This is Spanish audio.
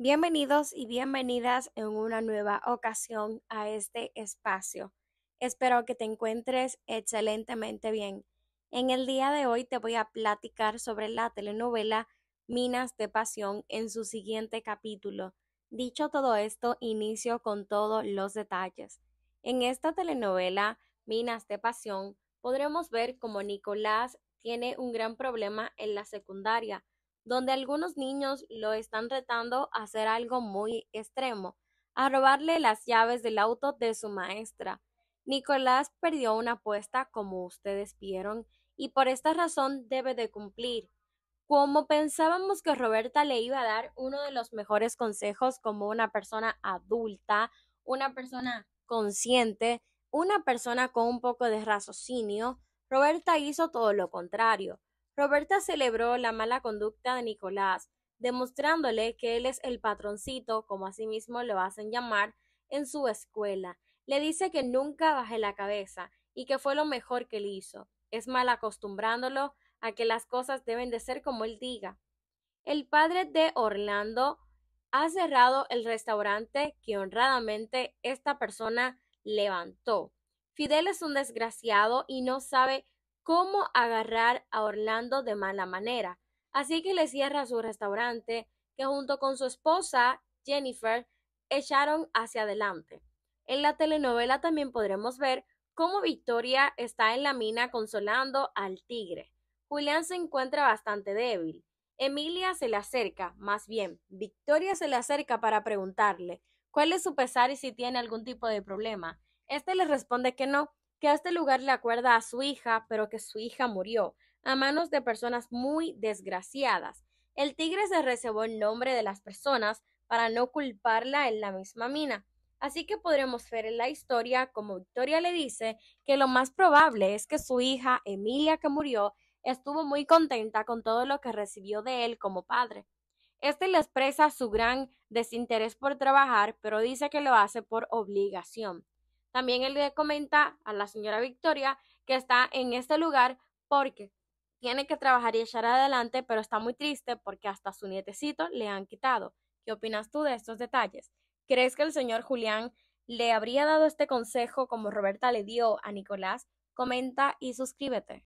Bienvenidos y bienvenidas en una nueva ocasión a este espacio. Espero que te encuentres excelentemente bien. En el día de hoy te voy a platicar sobre la telenovela Minas de Pasión en su siguiente capítulo. Dicho todo esto, inicio con todos los detalles. En esta telenovela Minas de Pasión podremos ver cómo Nicolás tiene un gran problema en la secundaria, donde algunos niños lo están retando a hacer algo muy extremo, a robarle las llaves del auto de su maestra. Nicolás perdió una apuesta, como ustedes vieron, y por esta razón debe de cumplir. Como pensábamos que Roberta le iba a dar uno de los mejores consejos como una persona adulta, una persona consciente, una persona con un poco de raciocinio, Roberta hizo todo lo contrario. Roberta celebró la mala conducta de Nicolás, demostrándole que él es el patroncito, como asimismo sí lo hacen llamar, en su escuela. Le dice que nunca baje la cabeza y que fue lo mejor que le hizo. Es mal acostumbrándolo a que las cosas deben de ser como él diga. El padre de Orlando ha cerrado el restaurante que honradamente esta persona levantó. Fidel es un desgraciado y no sabe cómo agarrar a Orlando de mala manera. Así que le cierra su restaurante, que junto con su esposa, Jennifer, echaron hacia adelante. En la telenovela también podremos ver cómo Victoria está en la mina consolando al tigre. Julián se encuentra bastante débil. Emilia se le acerca, más bien, Victoria se le acerca para preguntarle cuál es su pesar y si tiene algún tipo de problema. Este le responde que no, que a este lugar le acuerda a su hija, pero que su hija murió a manos de personas muy desgraciadas. El tigre se reservó el nombre de las personas para no culparla en la misma mina. Así que podremos ver en la historia como Victoria le dice que lo más probable es que su hija, Emilia, que murió, estuvo muy contenta con todo lo que recibió de él como padre. Este le expresa su gran desinterés por trabajar, pero dice que lo hace por obligación. También él le comenta a la señora Victoria que está en este lugar porque tiene que trabajar y echar adelante, pero está muy triste porque hasta su nietecito le han quitado. ¿Qué opinas tú de estos detalles? ¿Crees que el señor Julián le habría dado este consejo como Roberta le dio a Nicolás? Comenta y suscríbete.